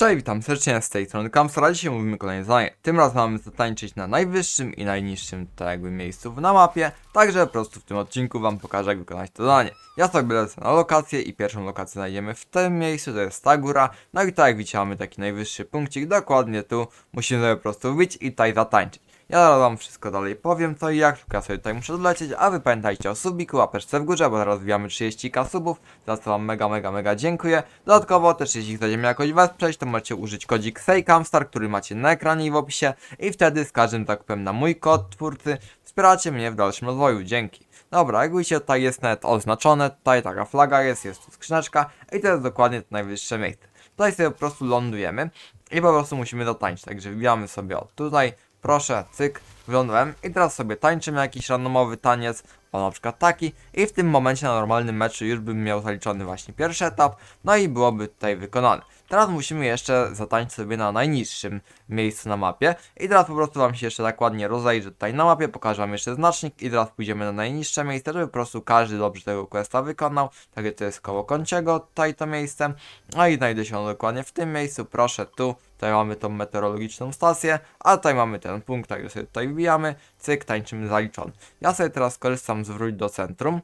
Cześć, witam serdecznie z tej strony Kamstra. Dzisiaj mówimy kolejne zadanie. Tym razem mamy zatańczyć na najwyższym i najniższym tak jakby miejscu na mapie. Także po prostu w tym odcinku wam pokażę jak wykonać to zadanie. Ja sobie lecę na lokację i pierwszą lokację znajdziemy w tym miejscu, to jest ta góra. No i tak jak widzicie mamy taki najwyższy punkcik, dokładnie tu. Musimy sobie po prostu wbić i tutaj zatańczyć. Ja wam wszystko dalej powiem co i jak, szukam sobie tutaj muszę dolecieć, a wy pamiętajcie o subiku, łapeczce w górze, bo zaraz wbijamy 30k subów, za co wam mega, mega, mega dziękuję. Dodatkowo też jeśli chcecie mnie jakoś wesprzeć, to możecie użyć kodzik SEJCAMSTAR, który macie na ekranie i w opisie i wtedy z każdym zakupem na mój kod twórcy wspieracie mnie w dalszym rozwoju, dzięki. Dobra, jak widzicie tutaj jest nawet oznaczone, tutaj taka flaga jest, jest tu skrzyneczka i to jest dokładnie to najwyższe miejsce. Tutaj sobie po prostu lądujemy i po prostu musimy dotańczyć, także wbijamy sobie od tutaj, Proszę, cyk, wyglądałem i teraz sobie tańczymy jakiś randomowy taniec, o na przykład taki i w tym momencie na normalnym meczu już bym miał zaliczony właśnie pierwszy etap, no i byłoby tutaj wykonany Teraz musimy jeszcze zatańczyć sobie na najniższym miejscu na mapie i teraz po prostu wam się jeszcze tak ładnie rozejrzę tutaj na mapie, pokażę wam jeszcze znacznik i teraz pójdziemy na najniższe miejsce, żeby po prostu każdy dobrze tego questa wykonał, także to jest koło kąciego tutaj to miejsce, no i znajdę się on dokładnie w tym miejscu, proszę tu, tutaj mamy tą meteorologiczną stację, a tutaj mamy ten punkt, także sobie tutaj wbijamy, cyk, tańczymy zaliczony. Ja sobie teraz korzystam z wróć do centrum.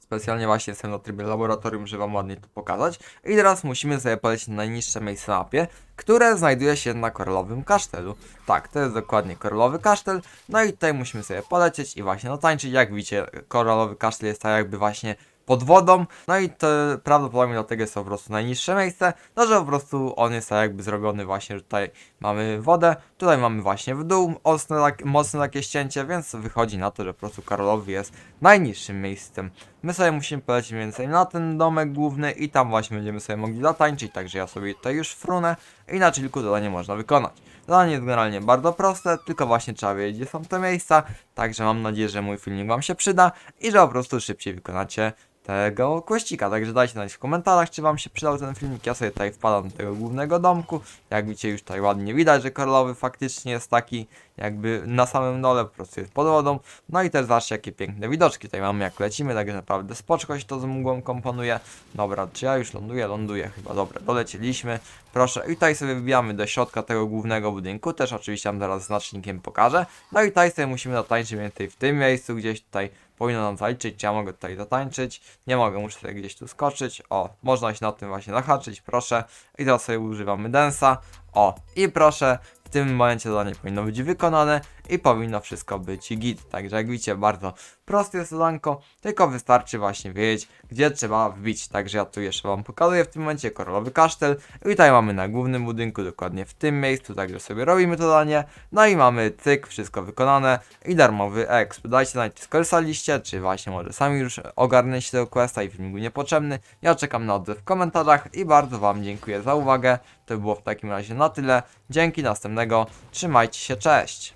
Specjalnie właśnie jestem na trybie laboratorium, żeby wam ładnie to pokazać. I teraz musimy sobie polecieć na najniższe miejsce na mapie, które znajduje się na korlowym kasztelu. Tak, to jest dokładnie koralowy kasztel. No i tutaj musimy sobie polecieć i właśnie no tańczyć. Jak widzicie, koralowy kasztel jest tak jakby właśnie pod wodą, no i to prawdopodobnie dlatego jest to po prostu najniższe miejsce, no że po prostu on jest tak jakby zrobiony właśnie, że tutaj mamy wodę, tutaj mamy właśnie w dół mocne, tak, mocne takie ścięcie, więc wychodzi na to, że po prostu Karolowy jest najniższym miejscem. My sobie musimy polecieć więcej na ten domek główny i tam właśnie będziemy sobie mogli zatańczyć, także ja sobie tutaj już frunę i na chillku zadanie można wykonać. Zadanie jest generalnie bardzo proste, tylko właśnie trzeba wiedzieć gdzie są te miejsca, także mam nadzieję, że mój filmik Wam się przyda i że po prostu szybciej wykonacie tego kościka. Także dajcie znać w komentarzach, czy wam się przydał ten filmik. Ja sobie tutaj wpadam do tego głównego domku. Jak widzicie już tutaj ładnie widać, że koralowy faktycznie jest taki jakby na samym dole, po prostu jest pod wodą. No i też zobaczcie jakie piękne widoczki tutaj mamy jak lecimy, także naprawdę spoczko się to z mgłą komponuje. Dobra, czy ja już ląduję? Ląduję chyba, dobra, dolecieliśmy. Proszę, i tutaj sobie wybijamy do środka tego głównego budynku, też oczywiście tam zaraz znacznikiem pokażę. No i tutaj sobie musimy zatańczyć mniej więcej w tym miejscu, gdzieś tutaj powinno nam zaliczyć, ja mogę tutaj zatańczyć, nie mogę, muszę sobie gdzieś tu skoczyć, o, można się na tym właśnie zahaczyć, proszę, i teraz sobie używamy densa, o, i proszę, w tym momencie zadanie powinno być wykonane, i powinno wszystko być git. Także jak widzicie, bardzo proste jest zadanko, tylko wystarczy właśnie wiedzieć, gdzie trzeba wbić. Także ja tu jeszcze wam pokazuję w tym momencie koralowy kasztel i tutaj mamy na głównym budynku, dokładnie w tym miejscu, także sobie robimy to zadanie. No i mamy cyk, wszystko wykonane i darmowy exp. Dajcie znać, czy skorzystaliście, czy właśnie może sami już ogarnęliście tego questa i filmiku niepotrzebny. Ja czekam na odzew w komentarzach i bardzo wam dziękuję za uwagę. To było w takim razie na tyle. Dzięki, następnego. Trzymajcie się, cześć!